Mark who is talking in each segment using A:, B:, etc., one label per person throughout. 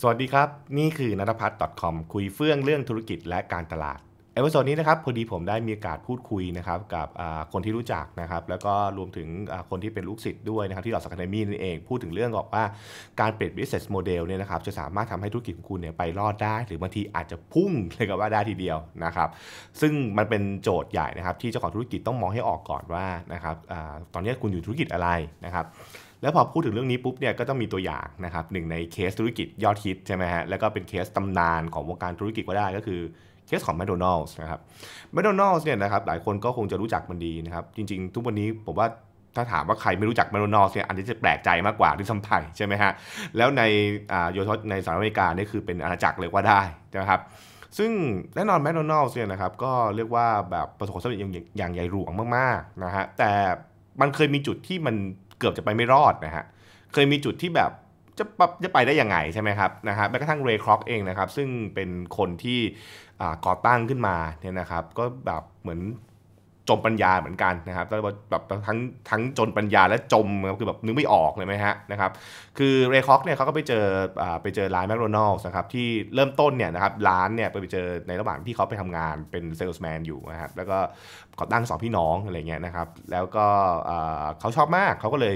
A: สวัสดีครับ นี่คือนัทพัฒน์ .com คุยเฟื่องเรื่องธุรกิจและการตลาดเอพิโซดนี้นะครับพอดีผมได้มีโอกาสพูดคุยนะครับกับคนที่รู้จักนะครับแล้วก็รวมถึงคนที่เป็นลูกศิษย์ด้วยนะครับที่หลอดสักดมีนั่นเองพูดถึงเรื่องบอกว่าการเปลี่ยน business model เนี่ยนะครับจะสามารถทำให้ธุรกิจของคุณเนี่ยไปรอดได้ หรือบางทีอาจจะพุ่งเลยก็ว่าได้ทีเดียวนะครับซึ่งมันเป็นโจทย์ใหญ่นะครับที่เจ้าของธุรกิจต้องมองให้ออกก่อนว่านะครับอตอนนี้คุณอยู่ธุรกิจอะไรนะครับแล้วพอพูดถึงเรื่องนี้ปุ๊บเนี่ยก็ต้องมีตัวอย่างนะครับหนึ่งในเคสธุรกิจยอดฮิตใช่ไหมฮะแล้วก็เป็นเคสตำนานของวงการธุรกิจก็ได้ก็คือเคสของแม d o n น l ล s ์นะครับแม d o n น l ล s ์เนี่ยนะครับหลายคนก็คงจะรู้จักมันดีนะครับ จริงๆทุกวันนี้ผมว่าถ้าถามว่าใครไม่รู้จักแมคโดนอลล์เนี่ยอันนี้จะแปลกใจมากกว่าที่สัมผัสใช่ไหมฮะแล้วในโยทในสหรัฐอเมริกานี่คือเป็นอาณาจักรเลยว่าได้นะครับซึ่งแน่นอนแมคโดนอลล์เนี่ยนะครับก็เรียกว่าแบบประสบความสำเร็จอย่างใหญ่หลวงมากๆนะฮะแต่มันเคยมีจุดที่มันเกือบจะไปไม่รอดนะฮะเคยมีจุดที่แบบจะปจะไปได้ยังไงใช่ไหมครับนะฮะแม้กระทั่งเรย์คล็อกเองนะครับ ซึ่งเป็นคนที่ก่อตั้งขึ้นมาเนี่ยนะครับก็แบบเหมือนจมปัญญาเหมือนกันนะครับแบบทั้งทั้งจนปัญญาและจมคือแบบนึกไม่ออกเลยไหมฮะนะครับคือเรคอกเนี่ยเขาก็ไปเจอไปเจอร้านแมคโดนัลด์นะครับที่เริ่มต้นเนี่ยนะครับร้านเนี่ยไปเจอในระหว่างที่เขาไปทำงานเป็นเซลส์แมนอยู่นะครับแล้วก็ก่อตั้งสองพี่น้องอะไรเงี้ยนะครับแล้วก็เขาชอบมากเขาก็เลย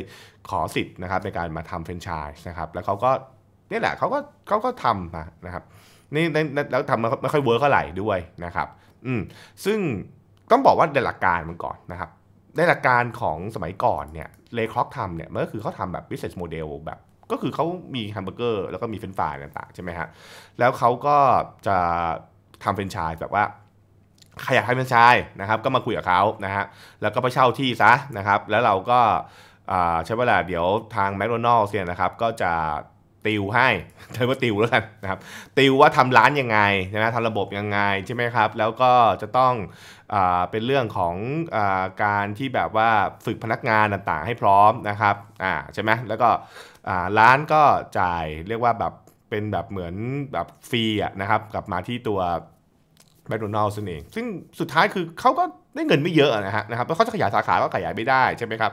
A: ขอสิทธิ์นะครับในการมาทำแฟรนไชส์นะครับแล้วเขาก็นี่แหละเขาก็เขาก็ทำนะครับนี่แล้วทำไม่ค่อยเวิร์กเท่าไหร่ด้วยนะครับ อืมซึ่งต้องบอกว่าในหลักการมันก่อนนะครับในหลักการของสมัยก่อนเนี่ยเลคล็อกทำเนี่ยมันก็คือเขาทำแบบ business model แบบก็คือเขามีแฮมเบอร์เกอร์แล้วก็มีเฟรนฟรายต่าง ๆ ใช่ไหมฮะแล้วเขาก็จะทำเฟรนชายแบบว่าใครอยากทำเฟรนชายนะครับ ก็มาคุยกับเขานะฮะแล้วก็ไปเช่าที่ซะนะครับ แล้วเราก็ใช้เวลาเดี๋ยวทางแมคโดนัลด์เนี่ยนะครับ ก็จะติวให้ใช้ว่าติวแล้วกันนะครับ ติวว่าทำร้านยังไงนะทำระบบยังไงใช่ไหมครับ แล้วก็จะต้องอเป็นเรื่องของอการที่แบบว่าฝึกพนักงานต่างๆให้พร้อมนะครับ อ่าใช่ไหมแล้วก็ร้านก็จ่ายเรียกว่าแบบเป็นแบบเหมือนแบบฟรีะนะครับกลับมาที่ตัวแบรโดนัลล์นนเอง ซึ่งสุดท้ายคือเขาก็ได้เงินไม่เยอะนะฮะนะครับ แล้วเขาจะขยายสาขาก็ขยายไม่ได้ใช่ไหมครับ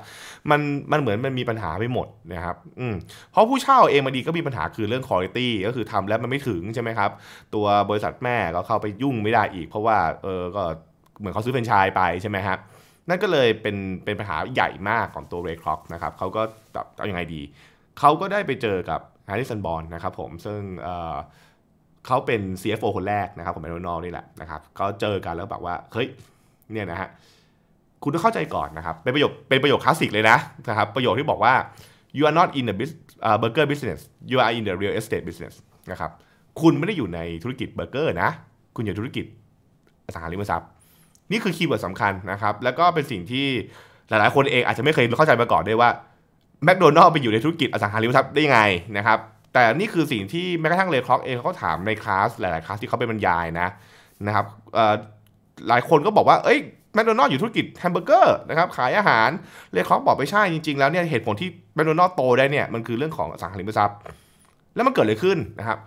A: มันมันเหมือนมันมีปัญหาไปหมดนะครับอืมเพราะผู้เช่าเองมาดีก็มีปัญหาคือเรื่องคุณภาพก็คือทำแล้วมันไม่ถึงใช่ไหมครับตัวบริษัทแม่ก็เข้าไปยุ่งไม่ได้อีก เพราะว่าเออก็เหมือนเขาซื้อแฟรนไชส์ไปใช่ไหมครับนั่นก็เลยเป็นเป็นปัญหาใหญ่มากของตัวเรยคล็อกนะครับเขาก็จะเอาอยัางไงดี เขาก็ได้ไปเจอกับฮาริสันบอลนะครับผมซึ่งเออเขาเป็น CFO คนแรกนะครับของแมนนอลนี่แหละนะครับก็เจอกันแล้วแบบว่าเฮ้ยเนี่ยนะฮะคุณต้องเข้าใจก่อนนะครับ เป็นประโยคเป็นประโยคคลาสสิกเลยนะนะครับประโยคที่บอกว่า you are not in the burger business you are in the real estate business นะครับ คุณไม่ได้อยู่ในธุรกิจเบอร์เกอร์นะ คุณอยู่ธุรกิจอสังหาริมทรัพย์นี่คือคีย์เวิร์ดสำคัญนะครับ แล้วก็เป็นสิ่งที่หลายๆคนเองอาจจะไม่เคยเข้าใจมาก่อนด้วยว่าแมคโดนัลล์ไปอยู่ในธุรกิจอสังหาริมทรัพย์ได้ยังไงนะครับ แต่นี่คือสิ่งที่แม้กระทั่งเลคล็อกเองเขาถามในคลาสหลายๆ คลาสที่เขาไปบรรยายนะนะครับหลายคนก็บอกว่าเอ้ยแมคโดนัลด์อยู่ธุรกิจแฮมเบอร์เกอร์นะครับขายอาหารเลคอาบอกไปใช่จริงๆแล้วเนี่ยเหตุผลที่แมคโดนัลด์โตได้เนี่ยมันคือเรื่องของสังหาริมทรัพย์ แล้วมันเกิดอะไรขึ้นนะครับ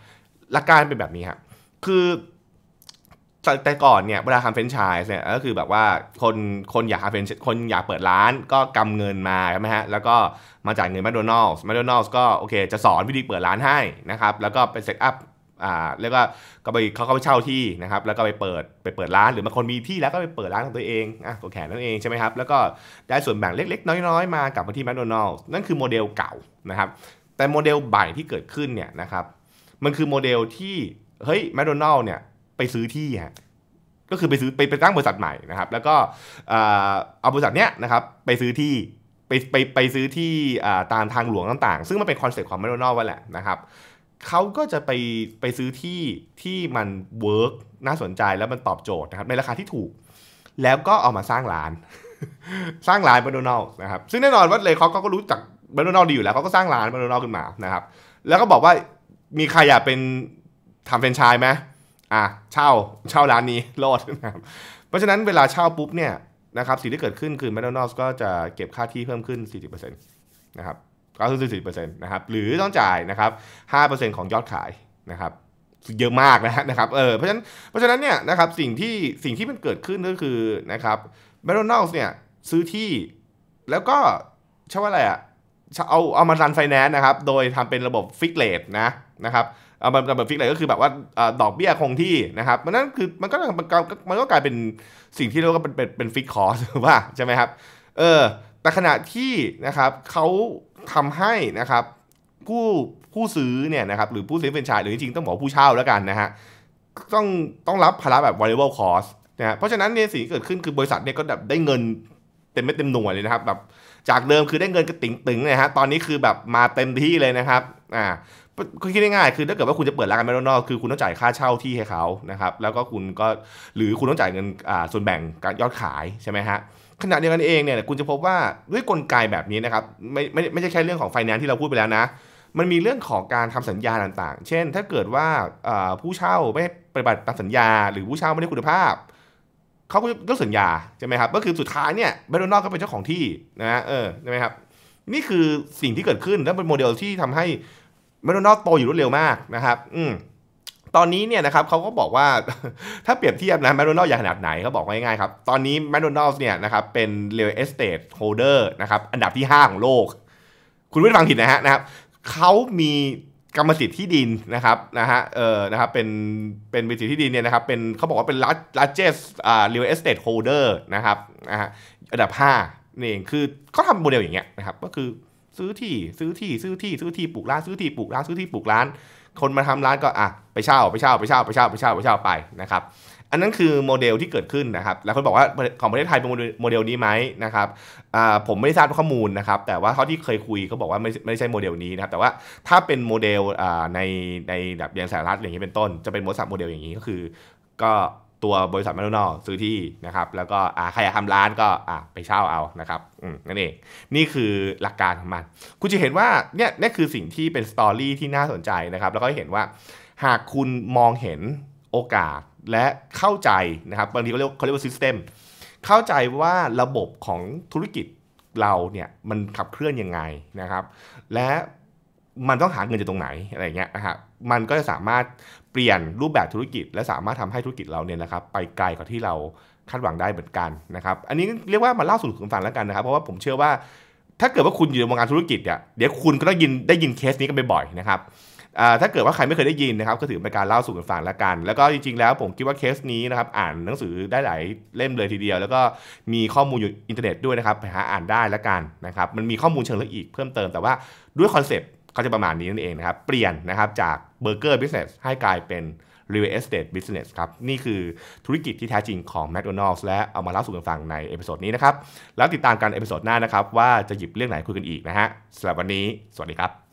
A: หลักการเป็นแบบนี้ครับคือแต่ก่อนเนี่ยเวลาทำเฟรนช์ชสยเนี่ยก็คือแบบว่าคนคนอยากทำเฟรนช์คนอยากเปิดร้านก็กำเงินมาใช่ไหมฮะแล้วก็มาจ่ายเงินแมคโดนัลด์แมคโดนัลด์ก็โอเค จะสอนวิธีเปิดร้านให้นะครับแล้วก็ไปเซตอัพอ่าเรียกว่าก็ไปเขาก็ไปเช่าที่นะครับแล้วก็ไปเปิดไปเปิดร้านหรือบางคนมีที่แล้วก็ไปเปิดร้านของตัวเองอ่ะก็แข่นั่นเองใช่ไหมครับแล้วก็ได้ส่วนแบ่งเล็กๆน้อยๆมากับมาที่แมคโดนัลล์นั่นคือโมเดลเก่านะครับ แต่โมเดลใหม่ที่เกิดขึ้นเนี่ยนะครับ มันคือโมเดลที่เฮ้ยแมคโดนัลล์เนี่ยไปซื้อที่ฮะก็คือไปซื้อไปไปตั้งบริษัทใหม่นะครับ แล้วก็เอาบริษัทเนี้ยนะครับไปซื้อที่ไปไปไปซื้อที่ตามทางหลวงต่างๆ ซึ่งมันเป็นคอนเซ็ปต์ของแมคโดนัลล์ไว้แหละนะครับเขาก็จะไปไปซื้อที่ที่มันเวิร์กน่าสนใจแล้วมันตอบโจทย์นะครับในราคาที่ถูก แล้วก็เอามาสร้างร้านสร้างร้านบันโดนอลนะครับซึ่งแน่นอนว่าเลยเขาก็รู้จักบันโดนอลดีอยู่แล้วเขาก็สร้างร้านบันโดนอลขึ้นมานะครับ แล้วก็บอกว่ามีใครอยากเป็นทำแฟรนไชส์ไหมอ่ะเช่าเช่าร้านนี้รอดนะครับเพราะฉะนั้นเวลาเช่าปุ๊บเนี่ยนะครับสิ่งที่เกิดขึ้นคือแมคโดนัลล์ก็จะเก็บค่าที่เพิ่มขึ้น40%นะครับ94%นะครับหรือต้องจ่ายนะครับ5%ของยอดขายนะครับ เยอะมากนะนะครับเออเพราะฉะนั้นเพราะฉะนั้นเนี่ยนะครับสิ่งที่สิ่งที่มันเกิดขึ้นก็คือนะครับแมคโดนัลด์เนี่ยซื้อที่แล้วก็ใช่ว่าอะไรอะ่ะเอาเอามารันไฟแนนซ์นะครับ โดยทำเป็นระบบฟิกเลดนะนะครับเอามาระบบฟิกเลดก็คือแบบว่าดอกเบี้ยคงที่นะครับมันนั้นคือมันก็มันก็มันก็กลายเป็นสิ่งที่เรียกว่าเป็นเป็นฟิกคอร์สว่าใช่ไหมครับเออแต่ขณะที่นะครับเขาทำให้นะครับผู้ผู้ซื้อเนี่ยนะครับหรือผู้ซื้อเป็นชายหรือจริงๆต้องบอกผู้เช่าแล้วกันนะฮะต้องต้องรับภาระแบบ variable cost นะฮะเพราะฉะนั้นเนี่ยสิ่งที่เกิดขึ้นคือบริษัทเนี่ยก็แบบได้เงินเต็มไม่เต็มหน่วยเลยนะครับแบบจากเดิมคือได้เงินกระติ๋งตึงนะฮะตอนนี้คือแบบมาเต็มที่เลยนะครับอ่าคุคิดง่ายๆคือถ้าเกิดว่าคุณจะเปิดร้านแมคโดนัลคือคุณต้องจ่ายค่าเช่าที่ให้เขานะครับ แล้วก็คุณก็หรือคุณต้องจ่ายเงินอ่าส่วนแบ่งการยอดขายใช่ไหมฮะขณะเดียวกันเองเนี่ยคุณจะพบว่าด้วยกลไกแบบนี้นะครับ ไม่ไม่ไม่ใช่แค่เรื่องของไฟแนนซ์ที่เราพูดไปแล้วนะมันมีเรื่องของการทำสัญญาต่าง ๆ เช่น ถ้าเกิดว่าผู้เช่าไม่ปฏิบัติตามสัญญา หรือผู้เช่าไม่ได้คุณภาพ เขาก็อกสัญญาใช่ไหมครับก็คือสุดท้ายเนี่ยแริโดนัลลก็เป็นเจ้าของที่นะเออใช่ไหมครับนี่คือสิ่งที่เกิดขึ้นและเป็นโมเดลที่ทำให้แมคโดนอกโตอยู่รวดเร็วมากนะครับ อืมตอนนี้เนี่ยนะครับเขาก็บอกว่าถ้าเปรียบเทียบนะแมคโดนัลล์อย่างขนาดไหนเขาบอกง่ายๆครับตอนนี้แมคโดนัลล์เนี่ยนะครับเป็นเรียลเอสเตทโฮเดอร์นะครับอันดับที่ 5 ของโลก คุณไม่ฟังผิดนะฮะนะครับเขามีกรรมสิทธิ์ที่ดินนะครับนะฮะเออนะครับเป็นเป็นกรรมสิทธิ์ที่ดินเนี่ยนะครับเป็นเขาบอกว่าเป็น largest อ่า real estate holder นะครับนะฮะอันดับ5นี่เองคือเขาทำโมเดลอย่างเงี้ยนะครับก็คือซื้อที่ซื้อที่ซื้อที่ซื้อที่ปลูกร้าน ซื้อที่ปลูกร้านซื้อที่ปลูกร้านคนมาทำร้านก็อ่ะไปเช่าไปเช่าไปเช่าไปเช่าไปเช่าไปเช่าไปนะครับอันนั้นคือโมเดลที่เกิดขึ้นนะครับ แล้วคนบอกว่าของประเทศไทยเป็นโมเดลนี้ไหมนะครับผมไม่ได้ทราบข้อมูลนะครับแต่ว่าเขาที่เคยคุยเขาบอกว่าไม่ไม่ใช่โมเดลนี้นะครับแต่ว่าถ้าเป็นโมเดลในในแบบอย่างสหรัฐอย่างนี้เป็นต้นจะเป็นโมสับโมเดลอย่างนี้ก็คือก็ตัวบริษัทแมคโดนัลซื้อที่นะครับแล้วก็ใครอยากทำร้านก็ไปเช่าเอานะครับนั่นเอง นี่คือหลักการของมัน คุณจะเห็นว่าเนี่ยนี่คือสิ่งที่เป็นสตอรี่ที่น่าสนใจนะครับ แล้วก็เห็นว่า หากคุณมองเห็นโอกาสและเข้าใจนะครับบางทีเขาเรียกเขาเรียกว่าซิสเต็มเข้าใจว่าระบบของธุรกิจเราเนี่ยมันขับเคลื่อนยังไงนะครับ และมันต้องหาเงินจากตรงไหนอะไรเงี้ยนะฮะมันก็จะสามารถเปลี่ยนรูปแบบธุรกิจ และสามารถทำให้ธุรกิจเราเนี่ยนะครับ ไปไกลกว่าที่เราคาดหวังได้เหมือนกันนะครับ อันนี้เรียกว่ามาเล่าสู่คุณฟังแล้วกันนะครับ เพราะว่าผมเชื่อว่า ถ้าเกิดว่าคุณอยู่ในวงการธุรกิจเนี่ยเดี๋ยวคุณก็ต้องยินได้ยินเคสนี้กันบ่อยๆนะครับถ้าเกิดว่าใครไม่เคยได้ยินนะครับก็ถือเป็นการเล่าสู่กันฟังละกัน แล้วก็จริงๆแล้วผมคิดว่าเคสนี้นะครับอ่านหนังสือได้หลายเล่มเลยทีเดียว แล้วก็มีข้อมูลอยู่อินเทอร์เน็ตด้วยนะครับไปหาอ่านได้ละกันนะครับมันมีข้อมูลเชิงลึกอีกเพิ่มเติมแต่ว่าด้วยคอนเซปตก็จะประมาณนี้นั่นเองนะครับ เปลี่ยนนะครับจากเบอร์เกอร์บิสเนสให้กลายเป็น real estate business ครับนี่คือธุรกิจที่แท้จริงของ McDonald's และเอามาเล่าสู่กันฟังในเอพิโซดนี้นะครับ แล้วติดตามกันเอพิโซดหน้านะครับ ว่าจะหยิบเรื่องไหนคุยกันอีกนะฮะสำหรับวันนี้สวัสดีครับ